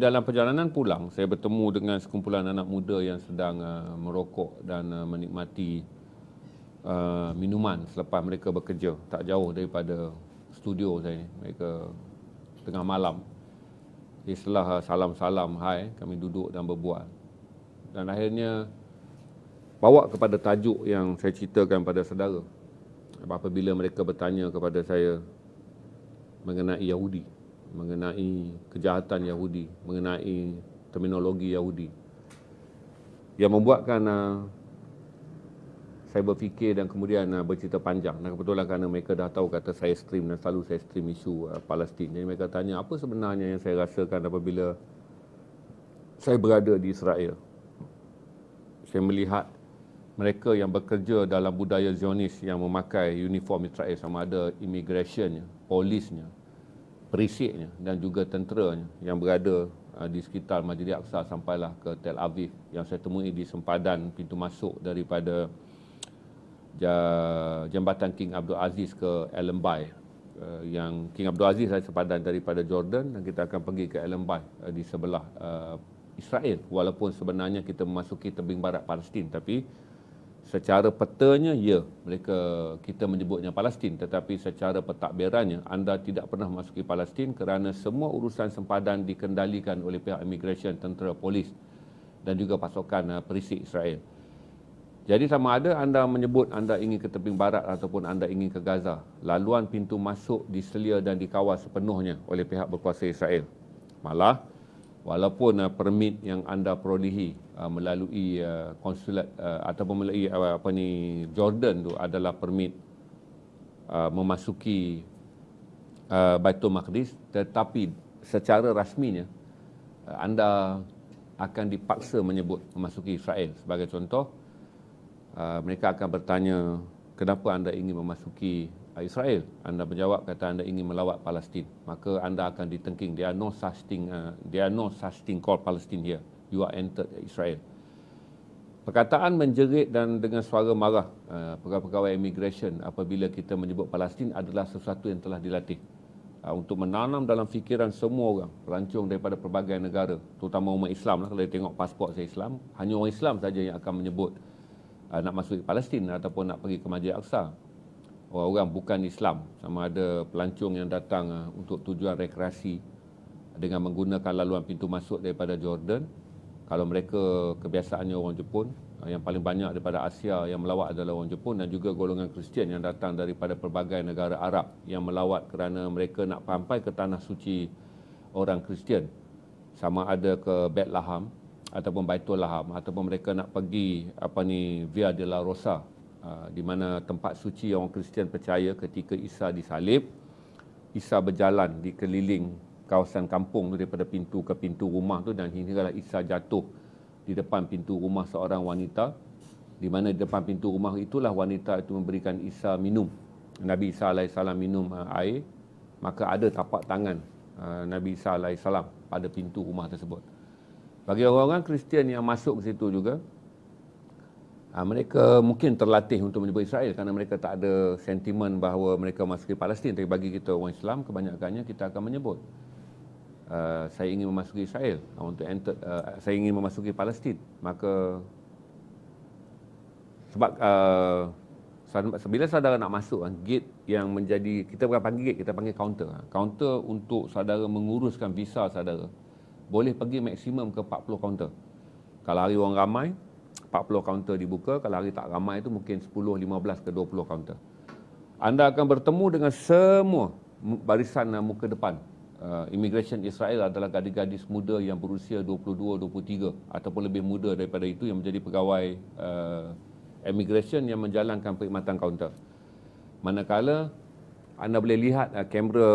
dalam perjalanan pulang saya bertemu dengan sekumpulan anak muda yang sedang uh, merokok dan uh, menikmati uh, minuman selepas mereka bekerja tak jauh daripada studio saya ni. mereka tengah malam jadi setelah uh, salam-salam hai kami duduk dan berbual dan akhirnya bawa kepada tajuk yang saya ceritakan pada saudara apabila mereka bertanya kepada saya mengenai Yahudi mengenai kejahatan Yahudi, mengenai terminologi Yahudi. Yang membuatkan uh, saya berfikir dan kemudian uh, bercerita panjang. Dan kebetulan kerana mereka dah tahu kata saya stream dan selalu saya stream isu uh, Palestin. Jadi mereka tanya apa sebenarnya yang saya rasakan apabila saya berada di Israel. Saya melihat mereka yang bekerja dalam budaya Zionis yang memakai uniform Israel sama ada immigrationnya, polisnya, perisiknya dan juga tenteranya yang berada uh, di sekitar Majlis Aqsa sampailah ke Tel Aviv yang saya temui di sempadan pintu masuk daripada jambatan King Abdul Aziz ke Allenby uh, yang King Abdul Aziz adalah sempadan daripada Jordan dan kita akan pergi ke Allenby uh, di sebelah Israel walaupun sebenarnya kita memasuki tebing barat Palestin tapi secara petanya ya mereka kita menyebutnya Palestin tetapi secara pentadbirannya anda tidak pernah masuki Palestin kerana semua urusan sempadan dikendalikan oleh pihak immigration tentera polis dan juga pasukan uh, perisik Israel. Jadi sama ada anda menyebut anda ingin ke tepi barat ataupun anda ingin ke Gaza, laluan pintu masuk diselia dan dikawal sepenuhnya oleh pihak berkuasa Israel. Malah walaupun uh, permit yang anda perolehi uh, melalui uh, konsulat uh, ataupun melalui uh, apa ni Jordan tu adalah permit uh, memasuki uh, Baitul Maqdis tetapi secara rasminya uh, anda akan dipaksa menyebut memasuki Israel sebagai contoh uh, mereka akan bertanya kenapa anda ingin memasuki Ah, Israel, anda menjawab kata anda ingin melawat Palestin, maka anda akan ditengking. There are no such thing, uh, are no such thing called Palestine here. You are entered Israel. Perkataan menjerit dan dengan suara marah uh, pegawai-pegawai immigration apabila kita menyebut Palestin adalah sesuatu yang telah dilatih uh, untuk menanam dalam fikiran semua orang pelancong daripada pelbagai negara, terutama umat Islam lah. Kalau tengok pasport saya Islam, hanya orang Islam saja yang akan menyebut uh, nak masuk ke Palestin ataupun nak pergi ke Masjid Al-Aqsa orang-orang bukan Islam sama ada pelancong yang datang ah, untuk tujuan rekreasi dengan menggunakan laluan pintu masuk daripada Jordan kalau mereka kebiasaannya orang Jepun ah, yang paling banyak daripada Asia yang melawat adalah orang Jepun dan juga golongan Kristian yang datang daripada pelbagai negara Arab yang melawat kerana mereka nak sampai ke tanah suci orang Kristian sama ada ke Bethlehem ataupun Baitul Laham ataupun mereka nak pergi apa ni Via de Rosa Ah, di mana tempat suci yang orang Kristian percaya ketika Isa disalib, Isa berjalan di keliling kawasan kampung daripada pintu ke pintu rumah tu dan hinggalah Isa jatuh di depan pintu rumah seorang wanita di mana di depan pintu rumah itulah wanita itu memberikan Isa minum. Nabi Isa AS minum ah, air, maka ada tapak tangan ah, Nabi Isa AS pada pintu rumah tersebut. Bagi orang-orang Kristian yang masuk ke situ juga, Ah, mereka mungkin terlatih untuk menyebut Israel kerana mereka tak ada sentimen bahawa mereka memasuki Palestin tapi bagi kita orang Islam kebanyakannya kita akan menyebut uh, saya ingin memasuki Israel ah, untuk enter uh, saya ingin memasuki Palestin maka sebab uh, bila saudara nak masuk gate yang menjadi kita bukan panggil gate kita panggil counter counter untuk saudara menguruskan visa saudara boleh pergi maksimum ke 40 counter kalau hari orang ramai 40 kaunter dibuka, kalau hari tak ramai itu mungkin 10, 15 ke 20 kaunter. Anda akan bertemu dengan semua barisan muka depan. Uh, immigration Israel adalah gadis-gadis muda yang berusia 22, 23 ataupun lebih muda daripada itu yang menjadi pegawai uh, immigration yang menjalankan perkhidmatan kaunter. Manakala anda boleh lihat uh, kamera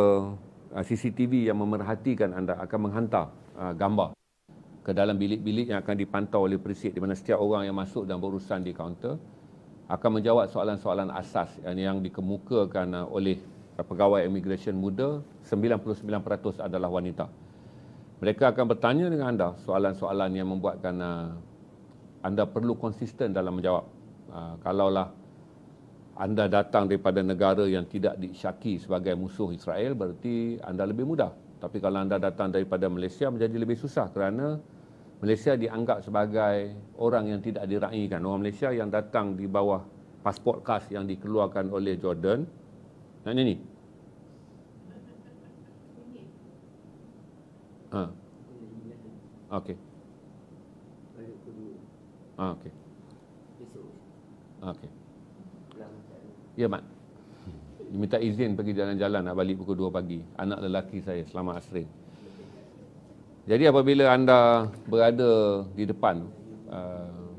uh, CCTV yang memerhatikan anda akan menghantar uh, gambar ke dalam bilik-bilik yang akan dipantau oleh presid di mana setiap orang yang masuk dan berurusan di kaunter akan menjawab soalan-soalan asas yang, yang dikemukakan uh, oleh uh, pegawai immigration muda 99% adalah wanita. Mereka akan bertanya dengan anda soalan-soalan yang membuatkan uh, anda perlu konsisten dalam menjawab. kalaulah anda datang daripada negara yang tidak disyaki sebagai musuh Israel, berarti anda lebih mudah. Tapi kalau anda datang daripada Malaysia, menjadi lebih susah kerana Malaysia dianggap sebagai orang yang tidak diraikan. Orang Malaysia yang datang di bawah pasport khas yang dikeluarkan oleh Jordan. Nak ni? Ha. Okey. Ha, Okay. Okey. Ya, Mat. Minta izin pergi jalan-jalan nak balik pukul 2 pagi. Anak lelaki saya, Selamat asri. Jadi apabila anda berada di depan uh,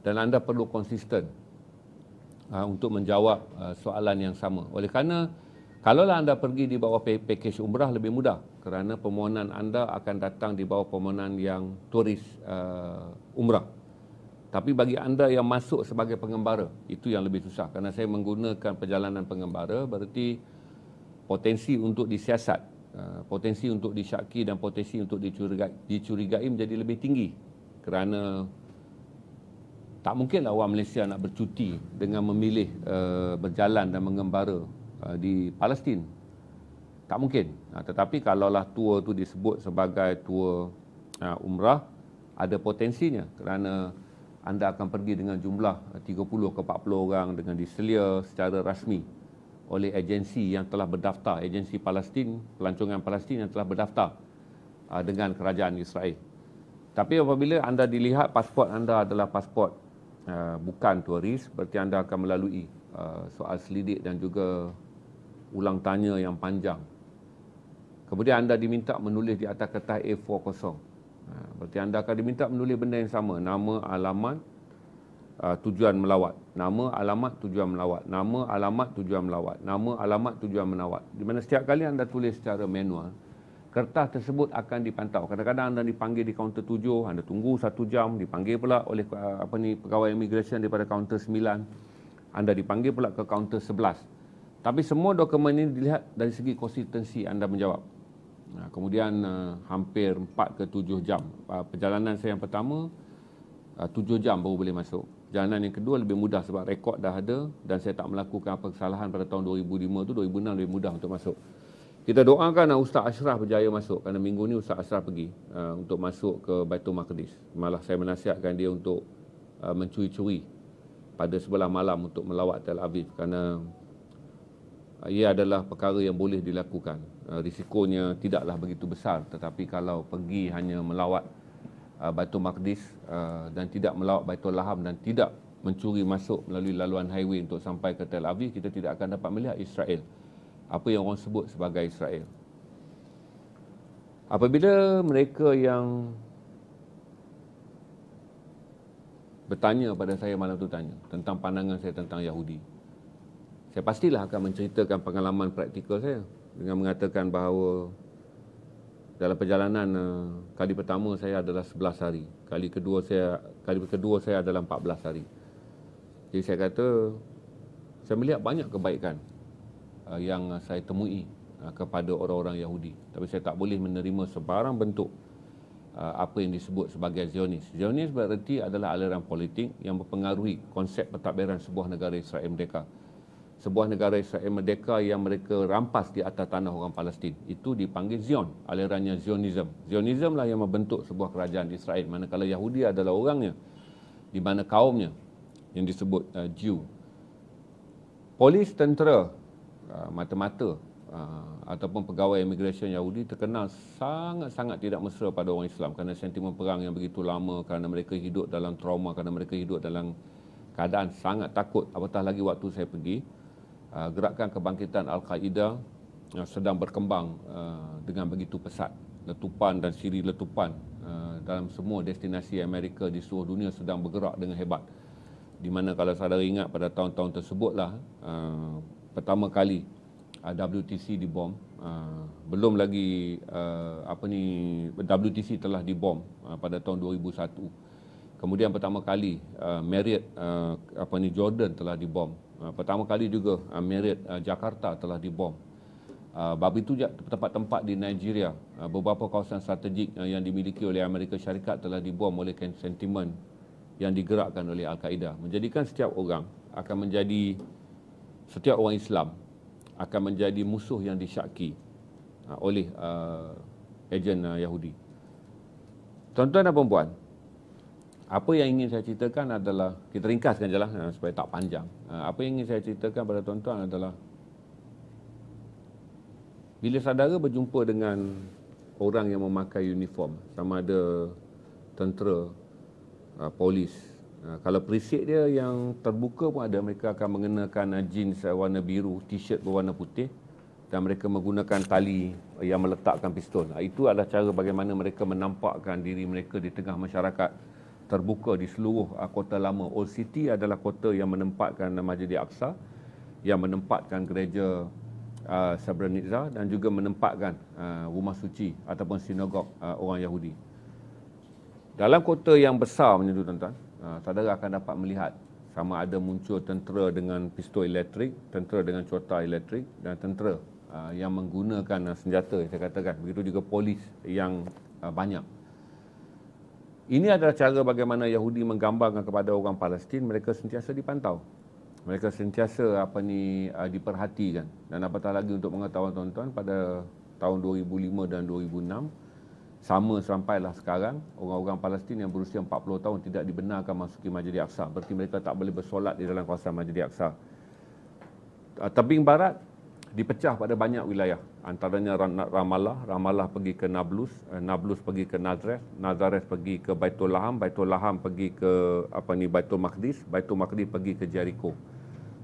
dan anda perlu konsisten uh, untuk menjawab uh, soalan yang sama. Oleh kerana kalaulah anda pergi di bawah pakej umrah lebih mudah kerana permohonan anda akan datang di bawah permohonan yang turis uh, umrah. Tapi bagi anda yang masuk sebagai pengembara, itu yang lebih susah. Kerana saya menggunakan perjalanan pengembara, berarti potensi untuk disiasat Ah, potensi untuk disyaki dan potensi untuk dicurigai, dicurigai menjadi lebih tinggi kerana tak mungkinlah orang Malaysia nak bercuti dengan memilih uh, berjalan dan mengembara uh, di Palestin. Tak mungkin. Uh, tetapi kalaulah tua tu disebut sebagai tua uh, umrah ada potensinya kerana anda akan pergi dengan jumlah 30 ke 40 orang dengan diselia secara rasmi oleh agensi yang telah berdaftar, agensi Palestin, pelancongan Palestin yang telah berdaftar ah, dengan kerajaan Israel. Tapi apabila anda dilihat pasport anda adalah pasport ah, bukan turis, berarti anda akan melalui ah, soal selidik dan juga ulang tanya yang panjang. Kemudian anda diminta menulis di atas kertas a 4 kosong, berarti anda akan diminta menulis benda yang sama, nama, alamat, uh, tujuan melawat. Nama, alamat, tujuan melawat. Nama, alamat, tujuan melawat. Nama, alamat, tujuan melawat. Di mana setiap kali anda tulis secara manual, kertas tersebut akan dipantau. Kadang-kadang anda dipanggil di kaunter tujuh, anda tunggu satu jam, dipanggil pula oleh uh, apa ni pegawai imigresen daripada kaunter sembilan, anda dipanggil pula ke kaunter sebelas. Tapi semua dokumen ini dilihat dari segi konsistensi anda menjawab. Nah, kemudian uh, hampir 4 ke 7 jam. Uh, perjalanan saya yang pertama, uh, 7 jam baru boleh masuk jalanan yang kedua lebih mudah sebab rekod dah ada dan saya tak melakukan apa kesalahan pada tahun 2005 tu 2006 lebih mudah untuk masuk kita doakan Ustaz Ashraf berjaya masuk kerana minggu ni Ustaz Ashraf pergi uh, untuk masuk ke Baitul Maqdis malah saya menasihatkan dia untuk uh, mencuri-curi pada sebelah malam untuk melawat Tel Aviv kerana uh, ia adalah perkara yang boleh dilakukan. Uh, risikonya tidaklah begitu besar tetapi kalau pergi hanya melawat uh, Baitul Maqdis uh, dan tidak melawat Baitul Laham dan tidak mencuri masuk melalui laluan highway untuk sampai ke Tel Aviv, kita tidak akan dapat melihat Israel. Apa yang orang sebut sebagai Israel. Apabila mereka yang bertanya pada saya malam itu tanya tentang pandangan saya tentang Yahudi, saya pastilah akan menceritakan pengalaman praktikal saya dengan mengatakan bahawa dalam perjalanan eh, kali pertama saya adalah 11 hari. Kali kedua saya kali kedua saya adalah 14 hari. Jadi saya kata saya melihat banyak kebaikan eh, yang saya temui eh, kepada orang-orang Yahudi. Tapi saya tak boleh menerima sebarang bentuk apa yang disebut sebagai Zionis. Zionis bererti adalah aliran politik yang mempengaruhi konsep pentadbiran sebuah negara Israel merdeka sebuah negara Israel merdeka yang mereka rampas di atas tanah orang Palestin. Itu dipanggil Zion, alirannya Zionism. Zionism lah yang membentuk sebuah kerajaan Israel, manakala Yahudi adalah orangnya, di mana kaumnya yang disebut uh, Jew. Polis tentera uh, mata-mata uh, ataupun pegawai imigresen Yahudi terkenal sangat-sangat tidak mesra pada orang Islam kerana sentimen perang yang begitu lama, kerana mereka hidup dalam trauma, kerana mereka hidup dalam keadaan sangat takut. Apatah lagi waktu saya pergi, uh, gerakan kebangkitan Al-Qaeda yang sedang berkembang uh, dengan begitu pesat. Letupan dan siri letupan uh, dalam semua destinasi Amerika di seluruh dunia sedang bergerak dengan hebat. Di mana kalau saudara ingat pada tahun-tahun tersebutlah uh, pertama kali uh, WTC dibom Uh, belum lagi uh, apa ni WTC telah dibom uh, pada tahun 2001. Kemudian pertama kali uh, Marriott uh, apa ni Jordan telah dibom Ah, pertama kali juga uh, Jakarta telah dibom. Bab Babi itu tempat-tempat di Nigeria, beberapa kawasan strategik yang dimiliki oleh Amerika Syarikat telah dibom oleh kan, sentimen yang digerakkan oleh Al-Qaeda. Menjadikan setiap orang akan menjadi, setiap orang Islam akan menjadi musuh yang disyaki oleh uh, ejen uh, Yahudi. Tuan-tuan dan puan-puan, apa yang ingin saya ceritakan adalah kita ringkaskan jelah eh, supaya tak panjang. Eh, apa yang ingin saya ceritakan pada tuan-tuan adalah bila saudara berjumpa dengan orang yang memakai uniform sama ada tentera, eh, polis, kalau prinsip dia yang terbuka pun ada mereka akan mengenakan jeans warna biru, t-shirt berwarna putih dan mereka menggunakan tali yang meletakkan pistol. Itu adalah cara bagaimana mereka menampakkan diri mereka di tengah masyarakat terbuka di seluruh ah, kota lama. Old City adalah kota yang menempatkan Masjid Al-Aqsa, yang menempatkan gereja uh, ah, Srebrenica dan juga menempatkan uh, rumah suci ataupun sinagog uh, orang Yahudi. Dalam kota yang besar macam tu tuan-tuan, uh, saudara akan dapat melihat sama ada muncul tentera dengan pistol elektrik, tentera dengan cuota elektrik dan tentera uh, yang menggunakan uh, senjata yang saya katakan. Begitu juga polis yang uh, banyak. Ini adalah cara bagaimana Yahudi menggambarkan kepada orang Palestin mereka sentiasa dipantau. Mereka sentiasa apa ni ah, diperhatikan. Dan apatah lagi untuk mengetahui tuan-tuan pada tahun 2005 dan 2006 sama sampailah sekarang orang-orang Palestin yang berusia 40 tahun tidak dibenarkan masuk ke Masjid Aqsa. Berarti mereka tak boleh bersolat di dalam kawasan Masjid Aqsa. Uh, ah, tebing barat dipecah pada banyak wilayah antaranya Ramallah, Ramallah pergi ke Nablus, eh, Nablus pergi ke Nazareth, Nazareth pergi ke Baitul Laham, Baitul Laham pergi ke apa ni Baitul Maqdis, Baitul Maqdis pergi ke Jericho.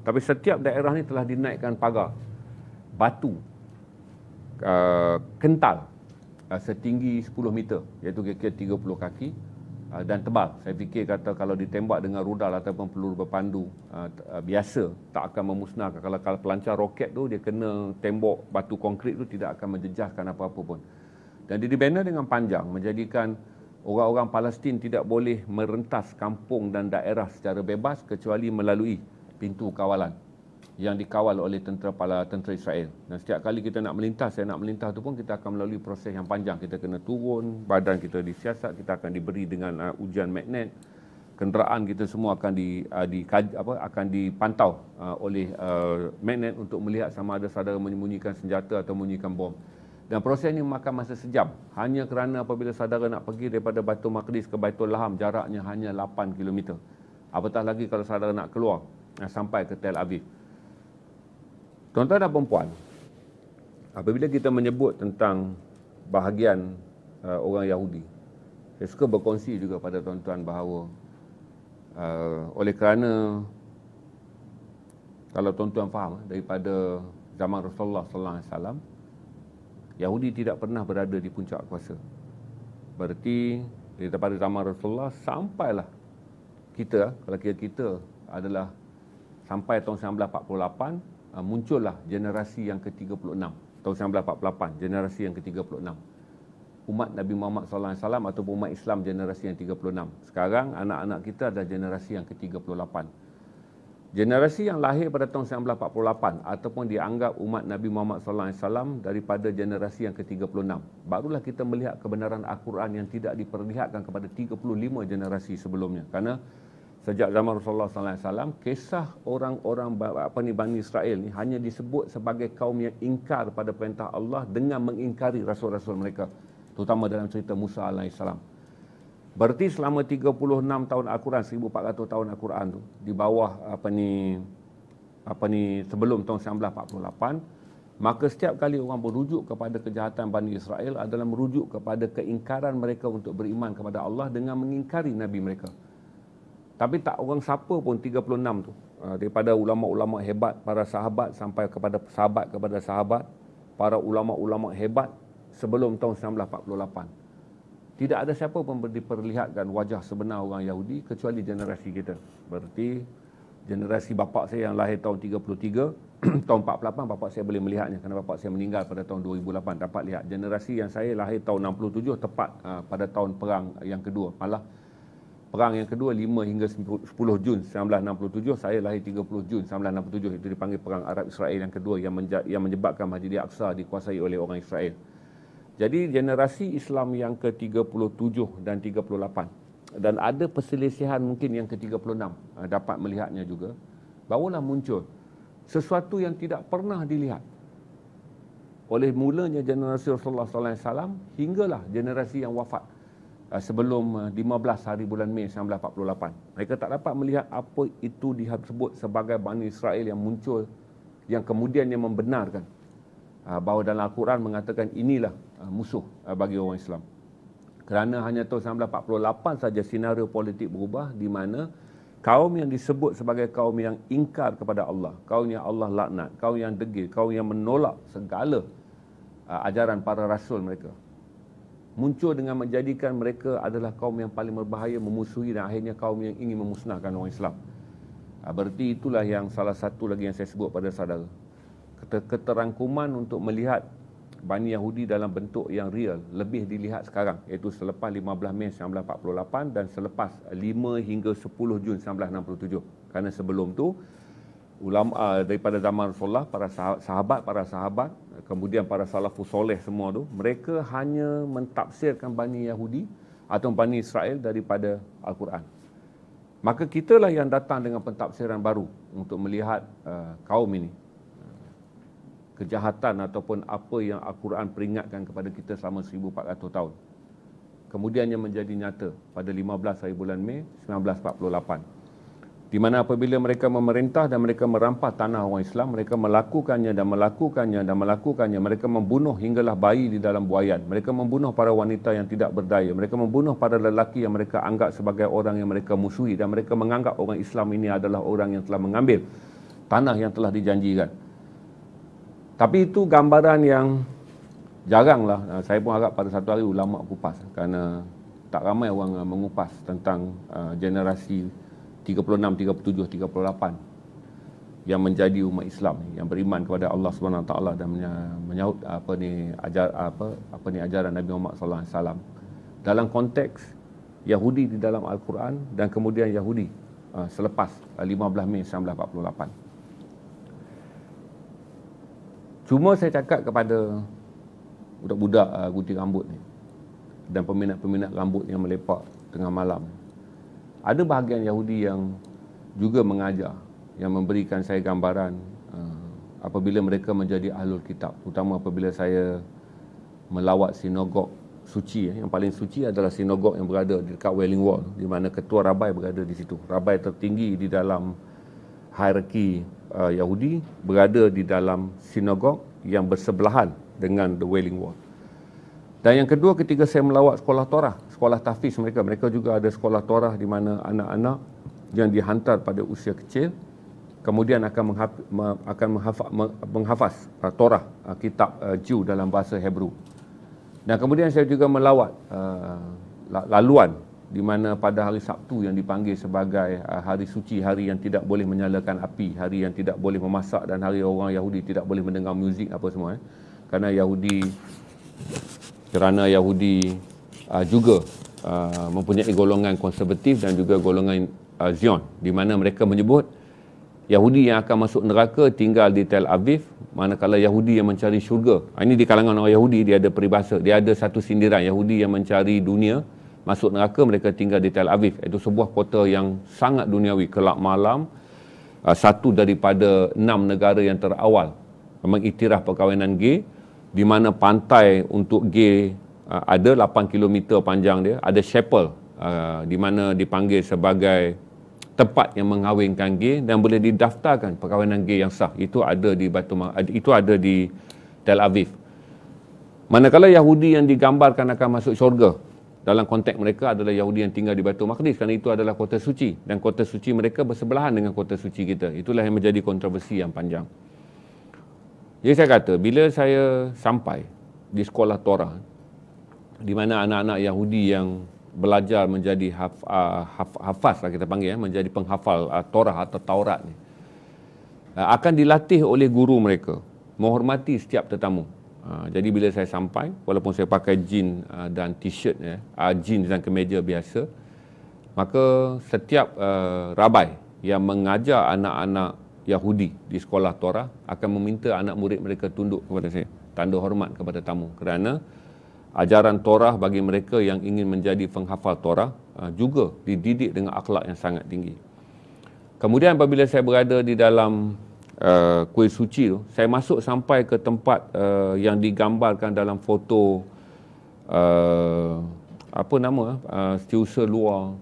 Tapi setiap daerah ni telah dinaikkan pagar batu uh, kental uh, setinggi 10 meter iaitu kira-kira 30 kaki Ah, dan tebal. Saya fikir kata kalau ditembak dengan rudal ataupun peluru berpandu ah, ah, biasa tak akan memusnahkan. Kalau kalau pelancar roket tu dia kena tembok batu konkrit tu tidak akan menjejaskan apa-apa pun. Dan dia dibina dengan panjang menjadikan orang-orang Palestin tidak boleh merentas kampung dan daerah secara bebas kecuali melalui pintu kawalan yang dikawal oleh tentera pala tentera Israel. Dan setiap kali kita nak melintas, saya nak melintas tu pun kita akan melalui proses yang panjang. Kita kena turun, badan kita disiasat, kita akan diberi dengan uh, ujian magnet. Kenderaan kita semua akan di, uh, di apa akan dipantau uh, oleh uh, magnet untuk melihat sama ada saudara menyembunyikan senjata atau menyembunyikan bom. Dan proses ini memakan masa sejam. Hanya kerana apabila saudara nak pergi daripada Batu makdis ke batu Laham, jaraknya hanya 8 km. Apatah lagi kalau saudara nak keluar uh, sampai ke Tel Aviv. Tuan-tuan dan perempuan, apabila kita menyebut tentang bahagian uh, orang Yahudi, saya suka berkongsi juga pada tuan-tuan bahawa uh, oleh kerana kalau tuan-tuan faham eh, daripada zaman Rasulullah sallallahu alaihi wasallam Yahudi tidak pernah berada di puncak kuasa. Berarti eh, daripada zaman Rasulullah sampailah kita eh, kalau kita adalah sampai tahun 1948 Ah, muncullah generasi yang ke-36 tahun 1948 generasi yang ke-36 umat Nabi Muhammad SAW alaihi wasallam ataupun umat Islam generasi yang 36 sekarang anak-anak kita ada generasi yang ke-38 generasi yang lahir pada tahun 1948 ataupun dianggap umat Nabi Muhammad SAW alaihi wasallam daripada generasi yang ke-36 barulah kita melihat kebenaran Al-Quran yang tidak diperlihatkan kepada 35 generasi sebelumnya Karena sejak zaman Rasulullah sallallahu alaihi wasallam kisah orang-orang apa ni Bani Israel ni hanya disebut sebagai kaum yang ingkar pada perintah Allah dengan mengingkari rasul-rasul mereka terutama dalam cerita Musa alaihi salam. Berarti selama 36 tahun Al-Quran 1400 tahun Al-Quran tu di bawah apa ni apa ni sebelum tahun 1948 maka setiap kali orang berujuk kepada kejahatan Bani Israel adalah merujuk kepada keingkaran mereka untuk beriman kepada Allah dengan mengingkari nabi mereka tapi tak orang siapa pun 36 tu uh, daripada ulama-ulama hebat para sahabat sampai kepada sahabat kepada sahabat para ulama-ulama hebat sebelum tahun 1948 tidak ada siapa pun diperlihatkan wajah sebenar orang Yahudi kecuali generasi kita berarti generasi bapa saya yang lahir tahun 33 tahun 48 bapa saya boleh melihatnya kerana bapa saya meninggal pada tahun 2008 dapat lihat generasi yang saya lahir tahun 67 tepat uh, pada tahun perang yang kedua malah perang yang kedua 5 hingga 10 Jun 1967 saya lahir 30 Jun 1967 itu dipanggil perang Arab Israel yang kedua yang menja- yang menyebabkan Masjid Al-Aqsa dikuasai oleh orang Israel. Jadi generasi Islam yang ke-37 dan 38 dan ada perselisihan mungkin yang ke-36 eh, dapat melihatnya juga barulah muncul sesuatu yang tidak pernah dilihat oleh mulanya generasi Rasulullah sallallahu alaihi wasallam hinggalah generasi yang wafat Ah, sebelum 15 ah, hari bulan Mei 1948. Mereka tak dapat melihat apa itu disebut sebagai Bani Israel yang muncul yang kemudiannya membenarkan ah, bahawa dalam Al-Quran mengatakan inilah musuh bagi orang Islam. Kerana hanya tahun 1948 saja senario politik berubah di mana kaum yang disebut sebagai kaum yang ingkar kepada Allah, kaum yang Allah laknat, kaum yang degil, kaum yang menolak segala ajaran para rasul mereka muncul dengan menjadikan mereka adalah kaum yang paling berbahaya memusuhi dan akhirnya kaum yang ingin memusnahkan orang Islam. Ah, berarti itulah yang salah satu lagi yang saya sebut pada saudara. Keterangkuman untuk melihat Bani Yahudi dalam bentuk yang real lebih dilihat sekarang iaitu selepas 15 Mei 1948 dan selepas 5 hingga 10 Jun 1967. Karena sebelum tu ulama eh, daripada zaman Rasulullah para sahabat para sahabat eh, kemudian para salafus soleh semua tu mereka hanya mentafsirkan bani Yahudi atau bani Israel daripada al-Quran maka kitalah yang datang dengan pentafsiran baru untuk melihat uh, kaum ini kejahatan ataupun apa yang al-Quran peringatkan kepada kita selama 1400 tahun kemudiannya menjadi nyata pada 15 hari bulan Mei 1948 di mana apabila mereka memerintah dan mereka merampas tanah orang Islam, mereka melakukannya dan melakukannya dan melakukannya. Mereka membunuh hinggalah bayi di dalam buayan. Mereka membunuh para wanita yang tidak berdaya. Mereka membunuh para lelaki yang mereka anggap sebagai orang yang mereka musuhi. Dan mereka menganggap orang Islam ini adalah orang yang telah mengambil tanah yang telah dijanjikan. Tapi itu gambaran yang jarang lah. Saya pun agak pada satu hari ulama kupas. Kerana tak ramai orang mengupas tentang uh, generasi 36, 37, 38 yang menjadi umat Islam yang beriman kepada Allah Subhanahu taala dan menyahut apa ni ajar apa apa ni ajaran Nabi Muhammad sallallahu alaihi wasallam dalam konteks Yahudi di dalam al-Quran dan kemudian Yahudi uh, selepas 15 uh, Mei 1948. Cuma saya cakap kepada budak-budak uh, gunting rambut ni dan peminat-peminat rambut yang melepak tengah malam ni ada bahagian Yahudi yang juga mengajar yang memberikan saya gambaran uh, apabila mereka menjadi ahlul kitab terutama apabila saya melawat sinagog suci eh. yang paling suci adalah sinagog yang berada di dekat Wailing Wall di mana ketua rabai berada di situ rabai tertinggi di dalam hierarki uh, Yahudi berada di dalam sinagog yang bersebelahan dengan the Wailing Wall dan yang kedua ketika saya melawat sekolah Torah, sekolah tahfiz mereka, mereka juga ada sekolah Torah di mana anak-anak yang dihantar pada usia kecil kemudian akan menghaf- akan menghafaz, menghafaz uh, Torah, uh, kitab uh, Jew dalam bahasa Hebrew. Dan kemudian saya juga melawat uh, laluan di mana pada hari Sabtu yang dipanggil sebagai uh, hari suci, hari yang tidak boleh menyalakan api, hari yang tidak boleh memasak dan hari orang Yahudi tidak boleh mendengar muzik apa semua. Eh. Kerana Yahudi kerana Yahudi uh, juga uh, mempunyai golongan konservatif dan juga golongan uh, Zion di mana mereka menyebut Yahudi yang akan masuk neraka tinggal di Tel Aviv manakala Yahudi yang mencari syurga. Ini di kalangan orang Yahudi dia ada peribahasa, dia ada satu sindiran Yahudi yang mencari dunia masuk neraka mereka tinggal di Tel Aviv Itu sebuah kota yang sangat duniawi kelak malam satu daripada enam negara yang terawal mengiktiraf perkahwinan gay di mana pantai untuk gay uh, ada 8 km panjang dia ada chapel uh, di mana dipanggil sebagai tempat yang mengawinkan gay dan boleh didaftarkan perkahwinan gay yang sah itu ada di Batu Mah- eh, itu ada di Tel Aviv manakala Yahudi yang digambarkan akan masuk syurga dalam konteks mereka adalah Yahudi yang tinggal di Batu Maqdis kerana itu adalah kota suci dan kota suci mereka bersebelahan dengan kota suci kita itulah yang menjadi kontroversi yang panjang jadi saya kata, bila saya sampai di sekolah Torah, di mana anak-anak Yahudi yang belajar menjadi haf, uh, haf, hafaz lah kita panggil, ya, menjadi penghafal uh, Torah atau Taurat ni, uh, akan dilatih oleh guru mereka, menghormati setiap tetamu. Uh, jadi bila saya sampai, walaupun saya pakai jean uh, dan t-shirt, ya, eh, uh, jean dan kemeja biasa, maka setiap uh, rabai yang mengajar anak-anak Yahudi di sekolah Torah akan meminta anak murid mereka tunduk kepada saya. Tanda hormat kepada tamu. Kerana ajaran Torah bagi mereka yang ingin menjadi penghafal Torah ah, juga dididik dengan akhlak yang sangat tinggi. Kemudian apabila saya berada di dalam uh, kuil suci tu, saya masuk sampai ke tempat uh, yang digambarkan dalam foto uh, apa nama uh, setiausaha luar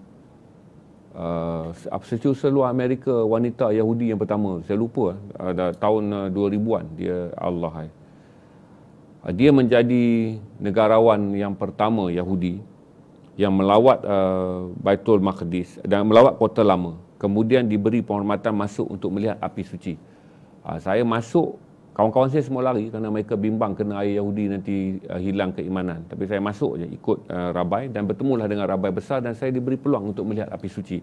uh, absolutely seluar Amerika wanita Yahudi yang pertama saya lupa ada uh, tahun uh, 2000-an dia Allah uh, dia menjadi negarawan yang pertama Yahudi yang melawat uh, Baitul Maqdis dan melawat kota lama kemudian diberi penghormatan masuk untuk melihat api suci uh, saya masuk Kawan-kawan saya semua lari kerana mereka bimbang kena air Yahudi nanti uh, hilang keimanan. Tapi saya masuk je ikut uh, rabai dan bertemulah dengan rabai besar dan saya diberi peluang untuk melihat api suci.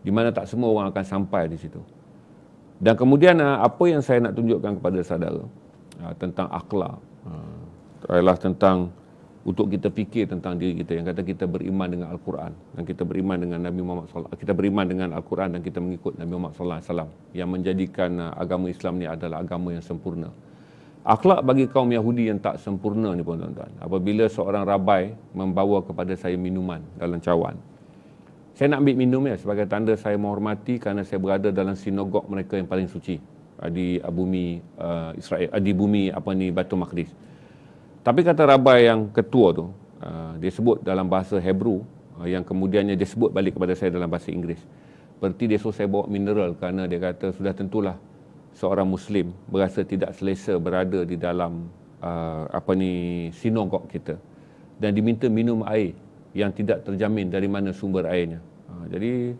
Di mana tak semua orang akan sampai di situ. Dan kemudian uh, apa yang saya nak tunjukkan kepada saudara uh, tentang akhlak. Uh, adalah tentang untuk kita fikir tentang diri kita yang kata kita beriman dengan Al-Quran dan kita beriman dengan Nabi Muhammad SAW kita beriman dengan Al-Quran dan kita mengikut Nabi Muhammad SAW yang menjadikan uh, agama Islam ni adalah agama yang sempurna akhlak bagi kaum Yahudi yang tak sempurna ni pun tuan-tuan apabila seorang rabai membawa kepada saya minuman dalam cawan saya nak ambil minum ya sebagai tanda saya menghormati kerana saya berada dalam sinagog mereka yang paling suci ah, di ah, bumi uh, Israel di bumi apa ni Batu Maqdis tapi kata rabai yang ketua tu, uh, dia sebut dalam bahasa Hebrew, uh, yang kemudiannya dia sebut balik kepada saya dalam bahasa Inggeris. Berarti dia suruh saya bawa mineral kerana dia kata, sudah tentulah seorang Muslim berasa tidak selesa berada di dalam uh, apa ni sinogok kita. Dan diminta minum air yang tidak terjamin dari mana sumber airnya. Uh, jadi,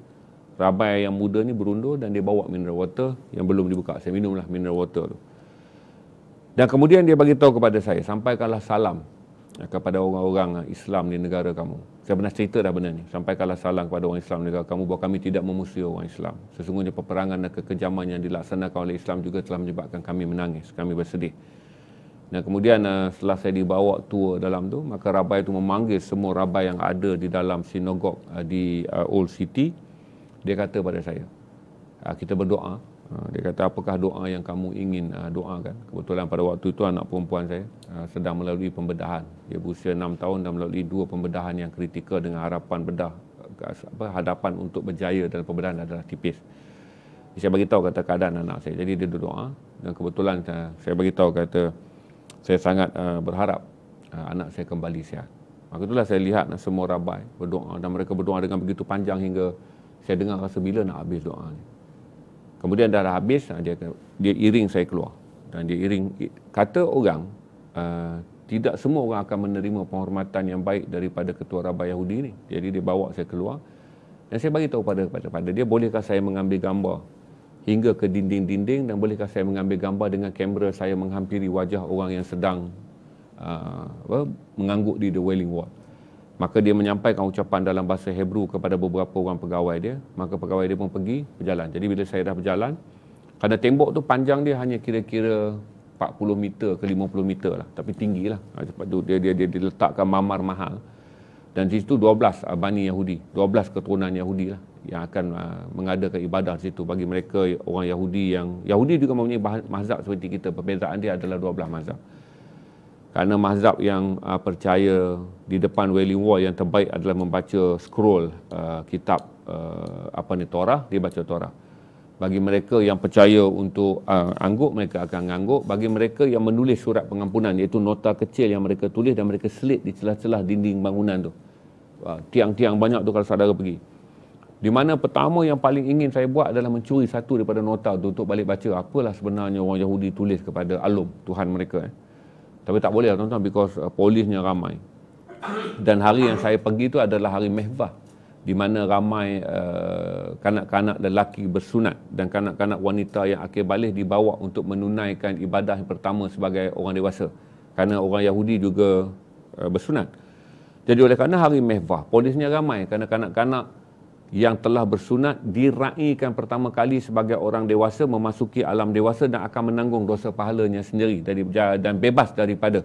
rabai yang muda ni berundur dan dia bawa mineral water yang belum dibuka. Saya minumlah mineral water tu. Dan kemudian dia bagi tahu kepada saya, sampaikanlah salam eh, kepada orang-orang Islam di negara kamu. Saya pernah cerita dah benda ni. Sampaikanlah salam kepada orang Islam di negara kamu bahawa kami tidak memusuhi orang Islam. Sesungguhnya peperangan dan kekejaman yang dilaksanakan oleh Islam juga telah menyebabkan kami menangis, kami bersedih. Dan kemudian eh, setelah saya dibawa tua dalam tu, maka rabai itu memanggil semua rabai yang ada di dalam sinagog eh, di Old City. Dia kata kepada saya, ah, kita berdoa Ah, dia kata apakah doa yang kamu ingin ah, doakan? Kebetulan pada waktu itu anak perempuan saya ah, sedang melalui pembedahan. Dia berusia enam tahun dan melalui dua pembedahan yang kritikal dengan harapan bedah apa hadapan untuk berjaya dalam pembedahan adalah tipis. Saya beritahu kata keadaan anak saya. Jadi dia doa dan kebetulan saya bagi tahu kata saya sangat berharap anak saya kembali sihat. Maka itulah saya lihat semua rabai berdoa dan mereka berdoa dengan begitu panjang hingga saya dengar rasa bila nak habis doa ni. Kemudian dah, habis, ah, dia, dia iring saya keluar. Dan dia iring, kata orang, uh, tidak semua orang akan menerima penghormatan yang baik daripada ketua rabai Yahudi ini. Jadi dia bawa saya keluar. Dan saya bagi tahu pada, pada, pada dia, bolehkah saya mengambil gambar hingga ke dinding-dinding dan bolehkah saya mengambil gambar dengan kamera saya menghampiri wajah orang yang sedang uh, mengangguk di The Wailing Wall. Maka dia menyampaikan ucapan dalam bahasa Hebrew kepada beberapa orang pegawai dia. Maka pegawai dia pun pergi berjalan. Jadi bila saya dah berjalan, kerana tembok tu panjang dia hanya kira-kira 40 meter ke 50 meter lah. Tapi tinggi lah. Ah, sebab tu dia, dia, dia, dia letakkan mamar mahal. Dan di situ 12 ah, Bani Yahudi. 12 keturunan Yahudi lah yang akan ah, mengadakan ibadah di situ bagi mereka orang Yahudi yang Yahudi juga mempunyai mazhab seperti kita perbezaan dia adalah 12 mazhab kerana mazhab yang uh, percaya di depan Wailing Wall yang terbaik adalah membaca scroll uh, kitab uh, apa ni Torah dia baca Torah bagi mereka yang percaya untuk uh, angguk mereka akan angguk bagi mereka yang menulis surat pengampunan iaitu nota kecil yang mereka tulis dan mereka selit di celah-celah dinding bangunan tu uh, tiang-tiang banyak tu kalau saudara pergi di mana pertama yang paling ingin saya buat adalah mencuri satu daripada nota tu untuk balik baca apalah sebenarnya orang Yahudi tulis kepada Alum Tuhan mereka eh. Tapi tak boleh lah, tuan-tuan because uh, polisnya ramai. Dan hari yang saya pergi tu adalah hari mehbah di mana ramai kanak uh, kanak-kanak lelaki bersunat dan kanak-kanak wanita yang akhir balik dibawa untuk menunaikan ibadah pertama sebagai orang dewasa. Kerana orang Yahudi juga uh, bersunat. Jadi oleh kerana hari mehbah, polisnya ramai kerana kanak-kanak yang telah bersunat diraihkan pertama kali sebagai orang dewasa memasuki alam dewasa dan akan menanggung dosa pahalanya sendiri dari, dan bebas daripada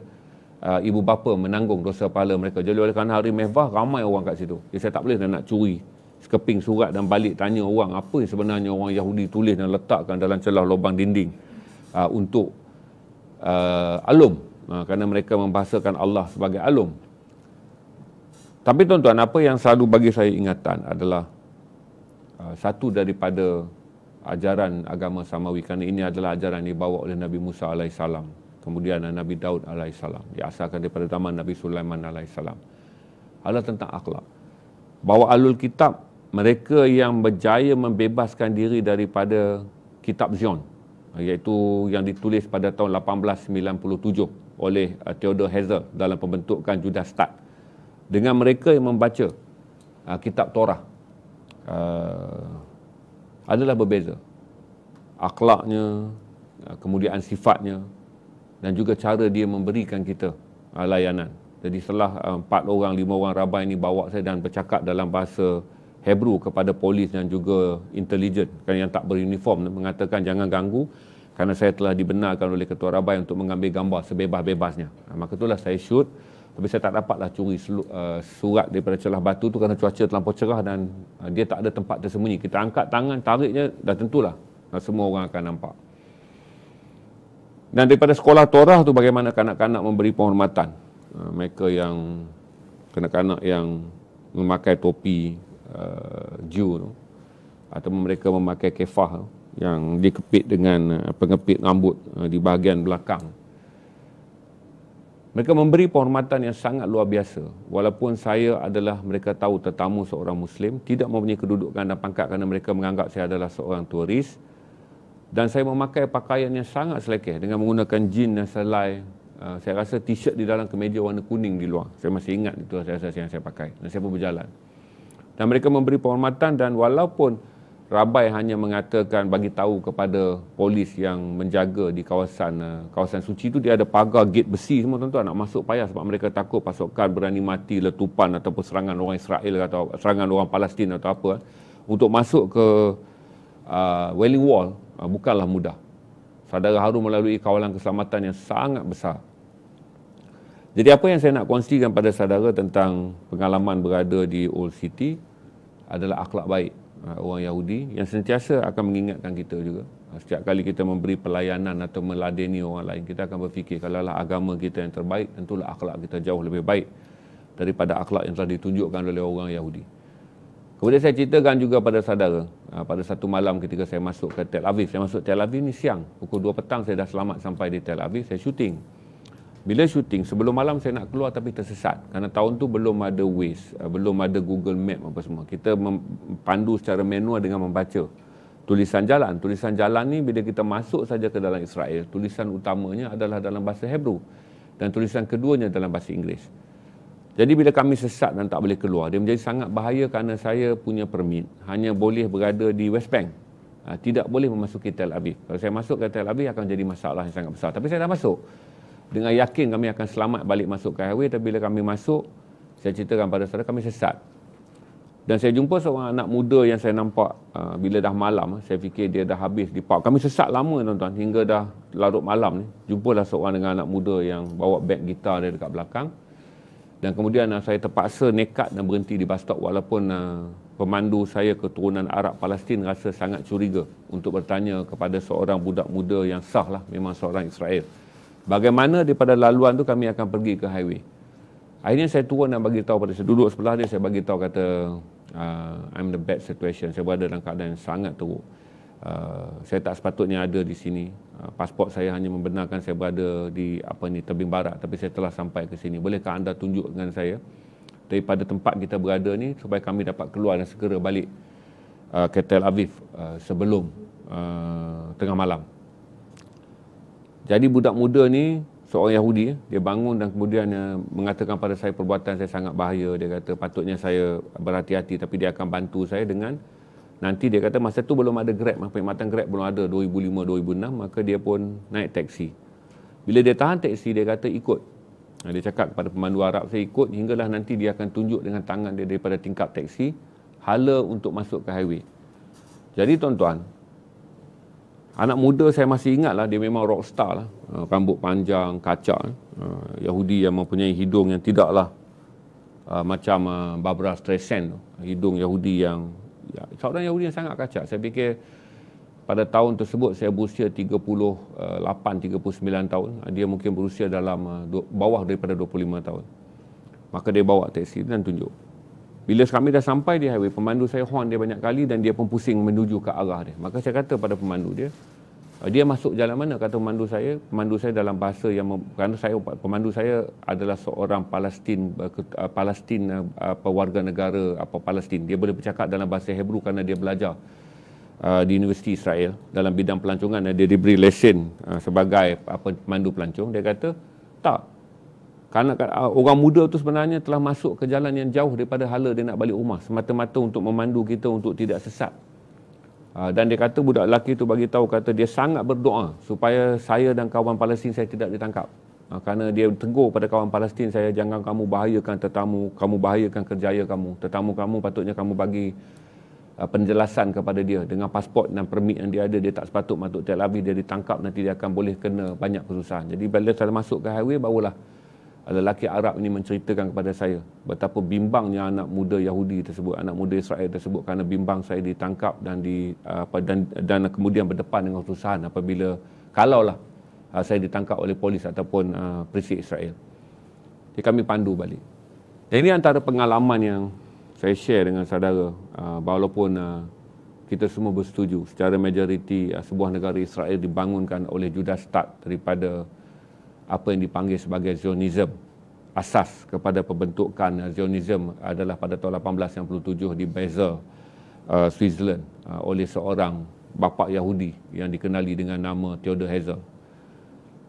uh, ibu bapa menanggung dosa pahala mereka. Jadi oleh kerana hari mehbah ramai orang kat situ. Jadi, saya tak boleh nak curi sekeping surat dan balik tanya orang apa yang sebenarnya orang Yahudi tulis dan letakkan dalam celah lubang dinding uh, untuk uh, alum. Uh, kerana mereka membahasakan Allah sebagai alum. Tapi tuan-tuan, apa yang selalu bagi saya ingatan adalah Ah, satu daripada ajaran agama Samawi kerana ini adalah ajaran yang dibawa oleh Nabi Musa AS kemudian Nabi Daud AS diasalkan daripada zaman Nabi Sulaiman AS adalah tentang akhlak bawa alul kitab mereka yang berjaya membebaskan diri daripada kitab Zion iaitu yang ditulis pada tahun 1897 oleh eh, Theodore Herzl dalam pembentukan Judas Tak dengan mereka yang membaca ah, kitab Torah uh, adalah berbeza. Akhlaknya, eh, kemudian sifatnya dan juga cara dia memberikan kita uh, layanan. Jadi setelah empat uh, orang, lima orang rabai ini bawa saya dan bercakap dalam bahasa Hebrew kepada polis dan juga intelijen yang tak beruniform mengatakan jangan ganggu kerana saya telah dibenarkan oleh ketua rabai untuk mengambil gambar sebebas-bebasnya. Maka itulah saya shoot tapi saya tak dapatlah curi eh, surat daripada celah batu tu kerana cuaca terlampau cerah dan eh, dia tak ada tempat tersembunyi. Kita angkat tangan, tariknya dah tentulah dan semua orang akan nampak. Dan daripada sekolah Torah tu bagaimana kanak-kanak memberi penghormatan. Eh, mereka yang, kanak-kanak yang memakai topi uh, Jew tu atau mereka memakai kefah tu yang dikepit dengan pengepit rambut di bahagian belakang. Mereka memberi penghormatan yang sangat luar biasa. Walaupun saya adalah mereka tahu tetamu seorang Muslim, tidak mempunyai kedudukan dan pangkat kerana mereka menganggap saya adalah seorang turis. Dan saya memakai pakaian yang sangat selekeh dengan menggunakan jean dan selai. Uh, saya rasa t-shirt di dalam kemeja warna kuning di luar. Saya masih ingat itu saya rasa yang saya pakai. Dan saya pun berjalan. Dan mereka memberi penghormatan dan walaupun rabai hanya mengatakan bagi tahu kepada polis yang menjaga di kawasan uh, kawasan suci itu dia ada pagar gate besi semua tuan-tuan nak masuk payah sebab mereka takut pasukan berani mati letupan ataupun serangan orang Israel atau serangan orang Palestin atau apa uh, untuk masuk ke uh, Wailing Wall uh, bukanlah mudah. Saudara harus melalui kawalan keselamatan yang sangat besar. Jadi apa yang saya nak kongsikan pada saudara tentang pengalaman berada di Old City adalah akhlak baik. Ah, orang Yahudi yang sentiasa akan mengingatkan kita juga. Ah, setiap kali kita memberi pelayanan atau meladeni orang lain, kita akan berfikir kalaulah agama kita yang terbaik, tentulah akhlak kita jauh lebih baik daripada akhlak yang telah ditunjukkan oleh orang Yahudi. Kemudian saya ceritakan juga pada saudara, ah, pada satu malam ketika saya masuk ke Tel Aviv. Saya masuk Tel Aviv ni siang, pukul 2 petang saya dah selamat sampai di Tel Aviv, saya syuting. Bila syuting sebelum malam saya nak keluar tapi tersesat kerana tahun tu belum ada Waze, eh, belum ada Google Map apa semua. Kita pandu secara manual dengan membaca tulisan jalan. Tulisan jalan ni bila kita masuk saja ke dalam Israel, tulisan utamanya adalah dalam bahasa Hebrew dan tulisan keduanya dalam bahasa Inggeris. Jadi bila kami sesat dan tak boleh keluar, dia menjadi sangat bahaya kerana saya punya permit hanya boleh berada di West Bank. Ah, tidak boleh memasuki Tel Aviv. Kalau saya masuk ke Tel Aviv akan jadi masalah yang sangat besar. Tapi saya dah masuk dengan yakin kami akan selamat balik masuk ke highway tapi bila kami masuk saya ceritakan pada saudara kami sesat dan saya jumpa seorang anak muda yang saya nampak uh, bila dah malam saya fikir dia dah habis di park kami sesat lama tuan-tuan hingga dah larut malam ni jumpalah seorang dengan anak muda yang bawa beg gitar dia dekat belakang dan kemudian uh, saya terpaksa nekat dan berhenti di bus stop walaupun uh, pemandu saya keturunan Arab Palestin rasa sangat curiga untuk bertanya kepada seorang budak muda yang sah lah memang seorang Israel Bagaimana daripada laluan tu kami akan pergi ke highway. Akhirnya saya turun dan bagi tahu pada saya duduk sebelah dia saya bagi tahu kata uh, I'm in a bad situation. Saya berada dalam keadaan yang sangat teruk. Uh, saya tak sepatutnya ada di sini. Uh, pasport saya hanya membenarkan saya berada di apa ni tebing barat tapi saya telah sampai ke sini. Bolehkah anda tunjuk dengan saya daripada tempat kita berada ni supaya kami dapat keluar dan segera balik uh, ke Tel Aviv uh, sebelum uh, tengah malam. Jadi budak muda ni seorang Yahudi dia bangun dan kemudian eh, mengatakan pada saya perbuatan saya sangat bahaya dia kata patutnya saya berhati-hati tapi dia akan bantu saya dengan nanti dia kata masa tu belum ada Grab perkhidmatan Grab belum ada 2005 2006 maka dia pun naik teksi bila dia tahan teksi dia kata ikut dia cakap kepada pemandu Arab saya ikut hinggalah nanti dia akan tunjuk dengan tangan dia daripada tingkap teksi hala untuk masuk ke highway jadi tuan-tuan Anak muda saya masih ingat lah, dia memang rockstar lah. Ah, rambut panjang, kacak. Uh, Yahudi yang mempunyai hidung yang tidaklah uh, macam uh, Barbara Streisand. Hidung Yahudi yang, ya, seorang Yahudi yang sangat kacak. Saya fikir pada tahun tersebut saya berusia 38-39 tahun. Dia mungkin berusia dalam uh, bawah daripada 25 tahun. Maka dia bawa teksi dan tunjuk. Bila kami dah sampai di highway, pemandu saya horn dia banyak kali dan dia pun pusing menuju ke arah dia. Maka saya kata pada pemandu dia, ah, dia masuk jalan mana? Kata pemandu saya, pemandu saya dalam bahasa yang mem- kerana saya pemandu saya adalah seorang Palestin ah, ah, Palestin apa warga negara apa Palestin. Dia boleh bercakap dalam bahasa Hebrew kerana dia belajar di Universiti Israel dalam bidang pelancongan dia diberi lesen sebagai apa pemandu pelancong. Dia kata, "Tak, kanak ah, orang muda tu sebenarnya telah masuk ke jalan yang jauh daripada hala dia nak balik rumah semata-mata untuk memandu kita untuk tidak sesat. Ah, dan dia kata budak lelaki tu bagi tahu kata dia sangat berdoa supaya saya dan kawan Palestin saya tidak ditangkap. Ah, kerana dia tegur pada kawan Palestin saya jangan kamu bahayakan tetamu, kamu bahayakan kerjaya kamu. Tetamu kamu patutnya kamu bagi penjelasan kepada dia dengan pasport dan permit yang dia ada dia tak sepatut masuk Tel Aviv dia ditangkap nanti dia akan boleh kena banyak kesusahan. Jadi bila dia masuk ke highway barulah lelaki Arab ini menceritakan kepada saya betapa bimbangnya anak muda Yahudi tersebut, anak muda Israel tersebut kerana bimbang saya ditangkap dan di apa dan, dan kemudian berdepan dengan kesusahan apabila kalaulah ah, saya ditangkap oleh polis ataupun uh, ah, presiden Israel. Jadi kami pandu balik. Dan ini antara pengalaman yang saya share dengan saudara uh, walaupun uh, kita semua bersetuju secara majoriti uh, sebuah negara Israel dibangunkan oleh Judah Stark daripada apa yang dipanggil sebagai Zionism. Asas kepada pembentukan uh, Zionism adalah pada tahun 1897 di Basel, uh, Switzerland uh, oleh seorang bapa Yahudi yang dikenali dengan nama Theodor Herzl.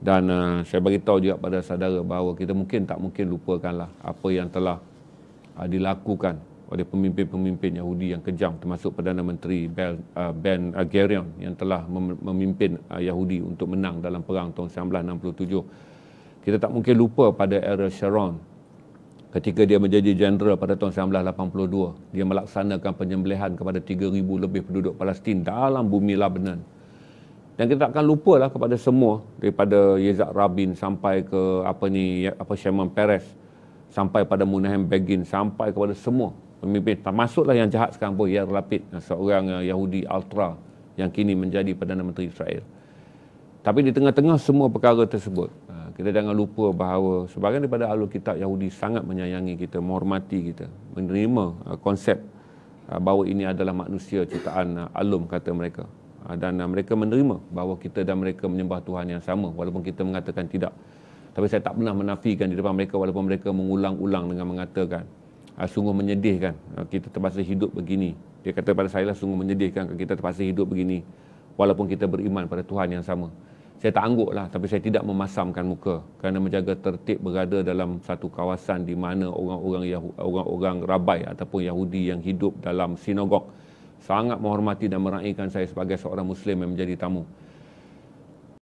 Dan uh, saya bagi tahu juga pada saudara bahawa kita mungkin tak mungkin lupakanlah apa yang telah uh, dilakukan oleh pemimpin-pemimpin Yahudi yang kejam termasuk Perdana Menteri uh, Ben Gurion yang telah memimpin uh, Yahudi untuk menang dalam perang tahun 1967. Kita tak mungkin lupa pada era Sharon ketika dia menjadi jeneral pada tahun 1982. Dia melaksanakan penyembelihan kepada 3,000 lebih penduduk Palestin dalam bumi Lebanon. Dan kita akan lah kepada semua daripada Yezak Rabin sampai ke apa ni apa Sherman Peres sampai pada Munahem Begin sampai kepada semua pemimpin termasuklah yang jahat sekarang pun Yair Lapid seorang eh, Yahudi ultra yang kini menjadi Perdana Menteri Israel tapi di tengah-tengah semua perkara tersebut eh, kita jangan lupa bahawa sebagian daripada alur kitab Yahudi sangat menyayangi kita menghormati kita menerima eh, konsep bahawa ini adalah manusia ciptaan alum kata mereka dan mereka menerima bahawa kita dan mereka menyembah Tuhan yang sama walaupun kita mengatakan tidak tapi saya tak pernah menafikan di depan mereka walaupun mereka mengulang-ulang dengan mengatakan uh, sungguh menyedihkan uh, kita terpaksa hidup begini. Dia kata pada saya lah sungguh menyedihkan kita terpaksa hidup begini walaupun kita beriman pada Tuhan yang sama. Saya tak angguk lah tapi saya tidak memasamkan muka kerana menjaga tertib berada dalam satu kawasan di mana orang-orang Yahudi, orang-orang rabai ataupun Yahudi yang hidup dalam sinagog sangat menghormati dan meraihkan saya sebagai seorang Muslim yang menjadi tamu.